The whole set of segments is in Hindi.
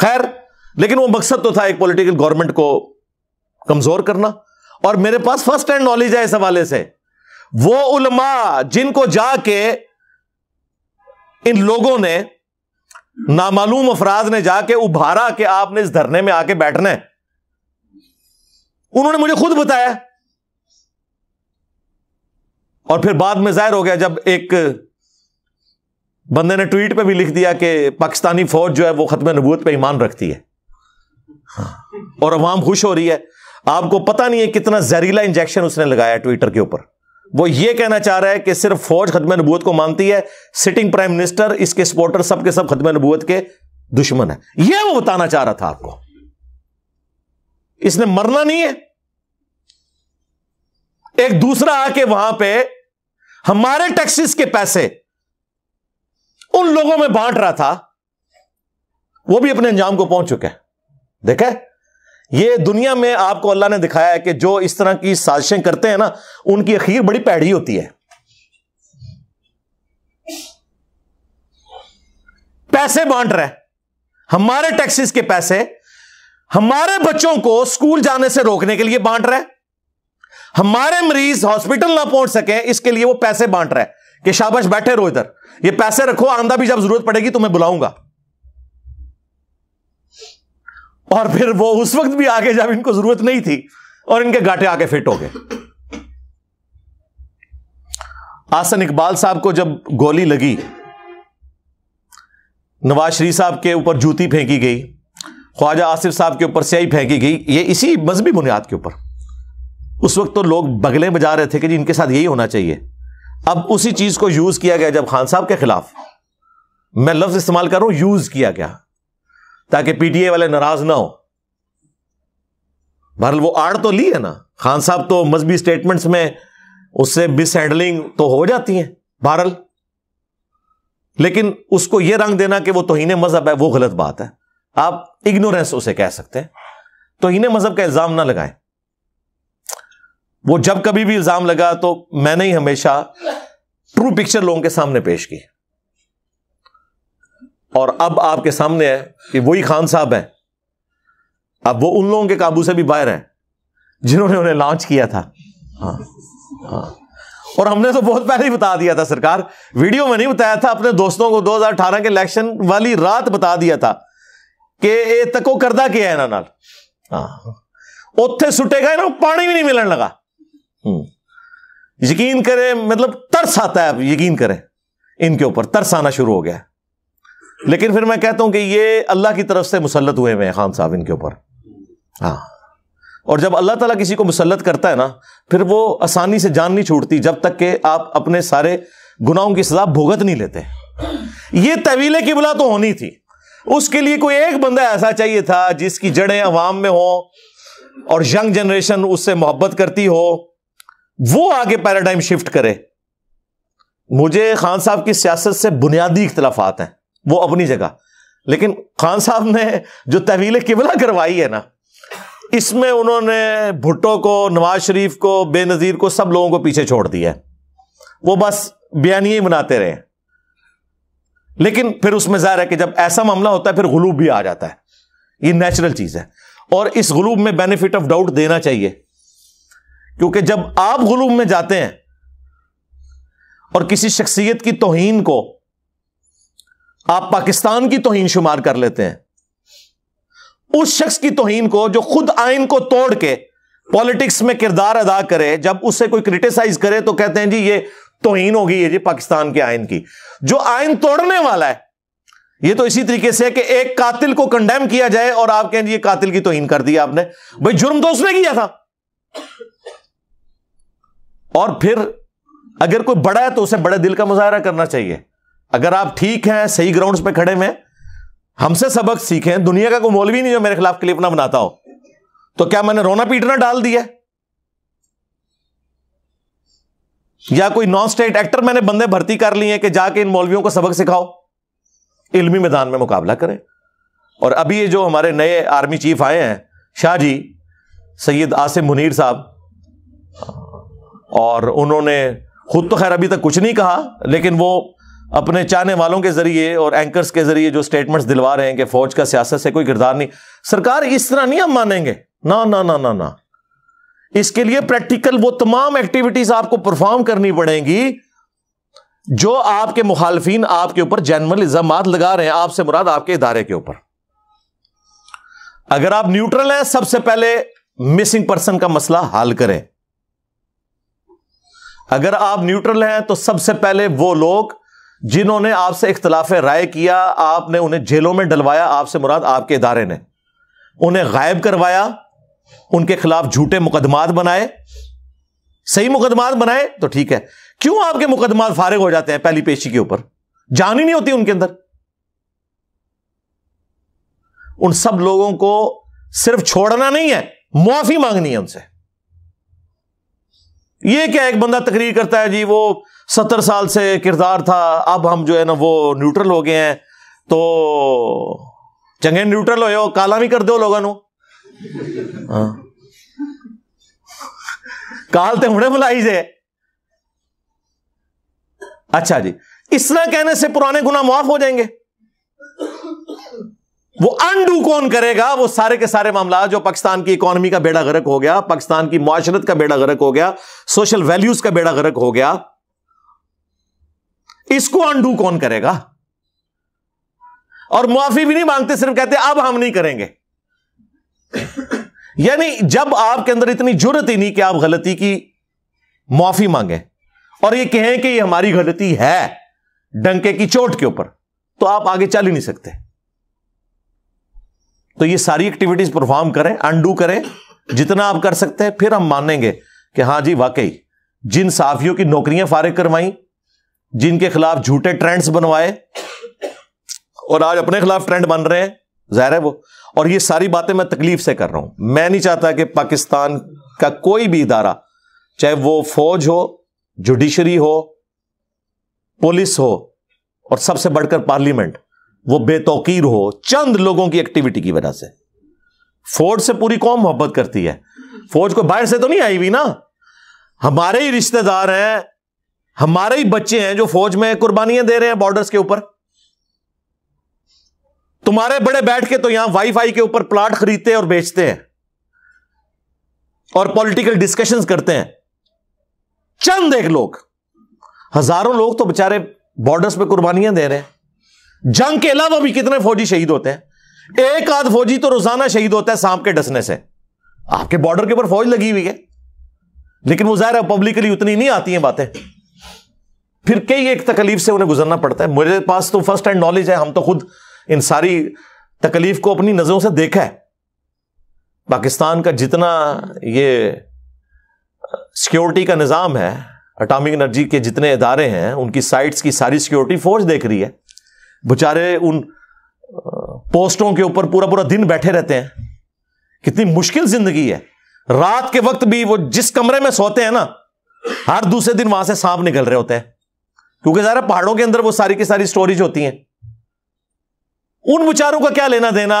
खैर लेकिन वो मकसद तो था एक पॉलिटिकल गवर्नमेंट को कमजोर करना और मेरे पास फर्स्ट हैंड नॉलेज है इस हवाले से वो उलमा जिनको जाके इन लोगों ने नामालूम अफराज ने जाके उभारा कि आपने इस धरने में आके बैठना है उन्होंने मुझे खुद बताया और फिर बाद में जाहिर हो गया जब एक बंदे ने ट्वीट पे भी लिख दिया कि पाकिस्तानी फौज जो है वो खत्म नबूत पे ईमान रखती है हाँ। और अवाम खुश हो रही है आपको पता नहीं है कितना जहरीला इंजेक्शन उसने लगाया ट्विटर के ऊपर वो ये कहना चाह रहा है कि सिर्फ फौज खत्म नबूत को मानती है सिटिंग प्राइम मिनिस्टर इसके सपोर्टर सबके सब खत्म नबूत के दुश्मन है यह वो बताना चाह रहा था आपको इसने मरना नहीं है एक दूसरा आके वहां पे हमारे टैक्सेस के पैसे उन लोगों में बांट रहा था वो भी अपने अंजाम को पहुंच चुके हैं देखा ये दुनिया में आपको अल्लाह ने दिखाया है कि जो इस तरह की साजिशें करते हैं ना उनकी अखीर बड़ी पैड़ी होती है पैसे बांट रहे हमारे टैक्सेस के पैसे हमारे बच्चों को स्कूल जाने से रोकने के लिए बांट रहे हमारे मरीज हॉस्पिटल ना पहुंच सके इसके लिए वो पैसे बांट रहे हैं कि शाबाश बैठे रहो इधर ये पैसे रखो आंदा भी जब जरूरत पड़ेगी तो मैं बुलाऊंगा और फिर वो उस वक्त भी आगे जब इनको जरूरत नहीं थी और इनके गाटे आके फिट हो गए आसन इकबाल साहब को जब गोली लगी नवाज शरीफ साहब के ऊपर जूती फेंकी गई ख्वाजा आसिफ साहब के ऊपर स्याही फेंकी गई ये इसी मजहबी बुनियाद के ऊपर उस वक्त तो लोग बगले बजा रहे थे कि जी इनके साथ यही होना चाहिए अब उसी चीज को यूज किया गया जब खान साहब के खिलाफ मैं लफ्ज इस्तेमाल कर रहा हूं यूज किया गया ताकि पीटीए वाले नाराज ना हो बहरल वो आड़ तो ली है ना खान साहब तो मजहबी स्टेटमेंट्स में उससे मिस हैंडलिंग तो हो जाती है बहरल लेकिन उसको यह रंग देना कि वो तोहिने मजहब है वो गलत बात है आप इग्नोरेंस उसे कह सकते हैं तोहिने मजहब का इल्जाम ना लगाएं वो जब कभी भी इल्जाम लगा तो मैंने ही हमेशा ट्रू पिक्चर लोगों के सामने पेश की और अब आपके सामने है कि वही खान साहब हैं अब वो उन लोगों के काबू से भी बाहर हैं जिन्होंने उन्हें लॉन्च किया था हाँ हाँ और हमने तो बहुत पहले ही बता दिया था सरकार वीडियो में नहीं बताया था अपने दोस्तों को 2018 के इलेक्शन वाली रात बता दिया था कि ये तको करदा क्या है इन्होंने हाँ। उत्थे सुटेगा ना पानी भी नहीं ਮਿਲਣ लगा हम्म। यकीन करें मतलब तरस आता है आप यकीन करें इनके ऊपर तरस आना शुरू हो गया लेकिन फिर मैं कहता हूं कि ये अल्लाह की तरफ से मुसलत हुए हैं खान साहब इनके ऊपर हाँ और जब अल्लाह ताला किसी को मुसलत करता है ना फिर वो आसानी से जान नहीं छूटती जब तक कि आप अपने सारे गुनाहों की सजा भुगत नहीं लेते ये तवीले की बुला तो होनी थी उसके लिए कोई एक बंदा ऐसा चाहिए था जिसकी जड़ें अवाम में हो और यंग जनरेशन उससे मोहब्बत करती हो वो आगे पैराडाइम शिफ्ट करे मुझे खान साहब की सियासत से बुनियादी इख्तलाफात हैं वो अपनी जगह लेकिन खान साहब ने जो तहवील किबला करवाई है ना इसमें उन्होंने भुट्टो को नवाज शरीफ को बेनज़ीर को सब लोगों को पीछे छोड़ दिया है वो बस बयानी ही बनाते रहे लेकिन फिर उसमें जाहिर है कि जब ऐसा मामला होता है फिर गुलूब भी आ जाता है ये नेचुरल चीज़ है और इस गुलूब में बेनिफिट ऑफ डाउट देना चाहिए क्योंकि जब आप गुलूम में जाते हैं और किसी शख्सियत की तोहीन को आप पाकिस्तान की तोहीन शुमार कर लेते हैं उस शख्स की तोहन को जो खुद आइन को तोड़ के पॉलिटिक्स में किरदार अदा करे जब उसे कोई क्रिटिसाइज करे तो कहते हैं जी ये तोहीन होगी ये जी पाकिस्तान के आइन की जो आइन तोड़ने वाला है ये तो इसी तरीके से है कि एक कातिल को कंडेम किया जाए और आप कहें ये कातिल की तोहन कर दी आपने भाई जुर्म तो उसने किया था और फिर अगर कोई बड़ा है तो उसे बड़े दिल का मुजाहरा करना चाहिए अगर आप ठीक हैं सही ग्राउंड्स पे खड़े में हमसे सबक सीखें दुनिया का कोई मौलवी नहीं जो मेरे खिलाफ क्लिप ना बनाता हो तो क्या मैंने रोना पीटना डाल दिया या कोई नॉन स्टेट एक्टर मैंने बंदे भर्ती कर लिए कि जाके इन मौलवियों को सबक सिखाओ इल्मी मैदान में मुकाबला करें और अभी ये जो हमारे नए आर्मी चीफ आए हैं शाह जी सैयद आसिम मुनीर साहब और उन्होंने खुद तो खैर अभी तक कुछ नहीं कहा लेकिन वो अपने चाहने वालों के जरिए और एंकर्स के जरिए जो स्टेटमेंट्स दिलवा रहे हैं कि फौज का सियासत से कोई किरदार नहीं सरकार इस तरह नहीं हम मानेंगे ना ना ना ना ना इसके लिए प्रैक्टिकल वो तमाम एक्टिविटीज आपको परफॉर्म करनी पड़ेंगी जो आपके मुखालफी आपके ऊपर जैनमल इल्जाम लगा रहे हैं आपसे मुराद आपके इदारे के ऊपर अगर आप न्यूट्रल हैं सबसे पहले मिसिंग पर्सन का मसला हल करें अगर आप न्यूट्रल हैं तो सबसे पहले वो लोग जिन्होंने आपसे इख्तलाफ राय किया आपने उन्हें जेलों में डलवाया आपसे मुराद आपके इदारे ने उन्हें गायब करवाया उनके खिलाफ झूठे मुकदमात बनाए सही मुकदमात बनाए तो ठीक है क्यों आपके मुकदमात फारिग हो जाते हैं पहली पेशी के ऊपर जान ही नहीं होती उनके अंदर उन सब लोगों को सिर्फ छोड़ना नहीं है मुआफी मांगनी है उनसे ये क्या एक बंदा तकरीर करता है जी वो सत्तर साल से किरदार था अब हम जो है ना वो न्यूट्रल हो गए हैं तो चंगे न्यूट्रल हो काला भी कर दो लोगों हाँ काल तो हमने बुलाई जे अच्छा जी इस तरह कहने से पुराने गुना माफ हो जाएंगे वो अंडू कौन करेगा वो सारे के सारे मामला जो पाकिस्तान की इकोनॉमी का बेड़ा गरक हो गया पाकिस्तान की माशरत का बेड़ा गरक हो गया सोशल वैल्यूज का बेड़ा गरक हो गया इसको अंडू कौन करेगा और मुआफी भी नहीं मांगते सिर्फ कहते अब हम नहीं करेंगे यानी जब आपके अंदर इतनी जरूरत ही नहीं कि आप गलती की मुआफी मांगे और ये कहें कि ये हमारी गलती है डंके की चोट के ऊपर तो आप आगे चल ही नहीं सकते तो ये सारी एक्टिविटीज परफॉर्म करें अंडू करें जितना आप कर सकते हैं फिर हम मानेंगे कि हाँ जी वाकई जिन साफियों की नौकरियां फारिग करवाई जिनके खिलाफ झूठे ट्रेंड्स बनवाए और आज अपने खिलाफ ट्रेंड बन रहे हैं जाहिर है वो और ये सारी बातें मैं तकलीफ से कर रहा हूं मैं नहीं चाहता कि पाकिस्तान का कोई भी इदारा चाहे वो फौज हो जुडिशरी हो पुलिस हो और सबसे बढ़कर पार्लियामेंट वो बेतौकीर हो चंद लोगों की एक्टिविटी की वजह से फौज से पूरी कौम मोहब्बत करती है फौज को बाहर से तो नहीं आई हुई ना हमारे ही रिश्तेदार हैं हमारे ही बच्चे हैं जो फौज में कुर्बानियां दे रहे हैं बॉर्डर्स के ऊपर तुम्हारे बड़े बैठ के तो यहां वाईफाई के ऊपर प्लाट खरीदते हैं और बेचते हैं और पॉलिटिकल डिस्कशंस करते हैं चंद एक लोग हजारों लोग तो बेचारे बॉर्डर्स पे कुर्बानियां दे रहे हैं जंग के अलावा भी कितने फौजी शहीद होते हैं एक आध फौजी तो रोजाना शहीद होता है सांप के डसने से आपके बॉर्डर के ऊपर फौज लगी हुई है लेकिन वो जाहिर है पब्लिकली उतनी नहीं आती है बातें फिर कई एक तकलीफ से उन्हें गुजरना पड़ता है मेरे पास तो फर्स्ट हैंड नॉलेज है हम तो खुद इन सारी तकलीफ को अपनी नजरों से देखा है पाकिस्तान का जितना ये सिक्योरिटी का निज़ाम है अटामिक एनर्जी के जितने इदारे हैं उनकी साइट्स की सारी सिक्योरिटी फौज देख रही है बेचारे उन पोस्टों के ऊपर पूरा पूरा दिन बैठे रहते हैं कितनी मुश्किल जिंदगी है रात के वक्त भी वो जिस कमरे में सोते हैं ना हर दूसरे दिन वहां से सांप निकल रहे होते हैं क्योंकि जरा पहाड़ों के अंदर वो सारी की सारी स्टोरीज होती हैं उन बेचारों का क्या लेना देना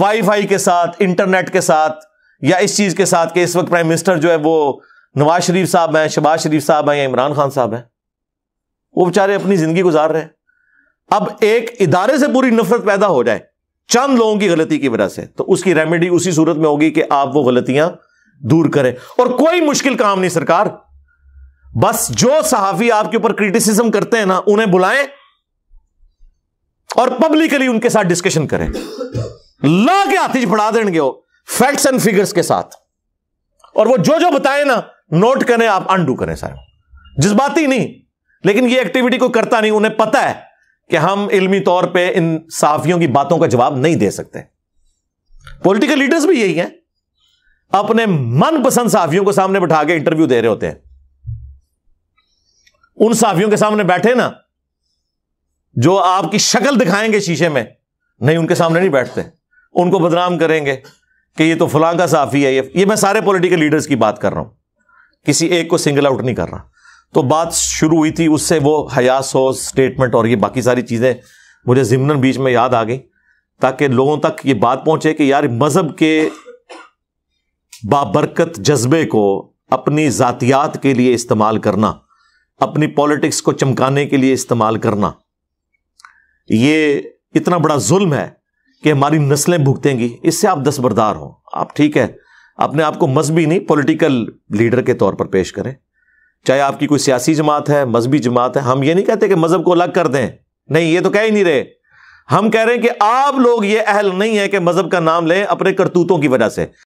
वाईफाई के साथ इंटरनेट के साथ या इस चीज के साथ कि इस वक्त प्राइम मिनिस्टर जो है वो नवाज शरीफ साहब हैं शबाज शरीफ साहब हैं या इमरान खान साहब हैं वो बेचारे अपनी जिंदगी गुजार रहे हैं अब एक इदारे से पूरी नफरत पैदा हो जाए चंद लोगों की गलती की वजह से तो उसकी रेमेडी उसी सूरत में होगी कि आप वो गलतियां दूर करें और कोई मुश्किल काम नहीं सरकार बस जो सहाफी आपके ऊपर क्रिटिसिज्म करते हैं ना उन्हें बुलाएं और पब्लिकली उनके साथ डिस्कशन करें ला के हाथी पढ़ा देंगे वो फैक्ट्स एंड फिगर्स के साथ और वो जो जो बताए ना नोट करें आप अंडू करें सारे जज्बाती नहीं लेकिन ये एक्टिविटी को करता नहीं उन्हें पता है कि हम इलमी तौर पे इन साफियों की बातों का जवाब नहीं दे सकते पॉलिटिकल लीडर्स भी यही हैं अपने मनपसंद साफियों को सामने बैठा के इंटरव्यू दे रहे होते हैं उन साफियों के सामने बैठे ना जो आपकी शक्ल दिखाएंगे शीशे में नहीं उनके सामने नहीं बैठते उनको बदनाम करेंगे कि ये तो फलां साफी है ये ये मैं सारे पोलिटिकल लीडर्स की बात कर रहा हूं किसी एक को सिंगल आउट नहीं कर रहा तो बात शुरू हुई थी उससे वो हयास हो स्टेटमेंट और ये बाकी सारी चीज़ें मुझे ज़िमनन बीच में याद आ गई ताकि लोगों तक ये बात पहुंचे कि यार मज़हब के बाबरकत जज्बे को अपनी ज़ातियात के लिए इस्तेमाल करना अपनी पॉलिटिक्स को चमकाने के लिए इस्तेमाल करना ये इतना बड़ा जुल्म है कि हमारी नस्लें भुगतेंगी इससे आप बरदार हों आप ठीक है अपने आप को मजहबी नहीं पॉलिटिकल लीडर के तौर पर पेश करें चाहे आपकी कोई सियासी जमात है मजहबी जमात है हम ये नहीं कहते कि मजहब को अलग कर दें नहीं ये तो कह ही नहीं रहे हम कह रहे हैं कि आप लोग ये अहल नहीं है कि मजहब का नाम लें अपने करतूतों की वजह से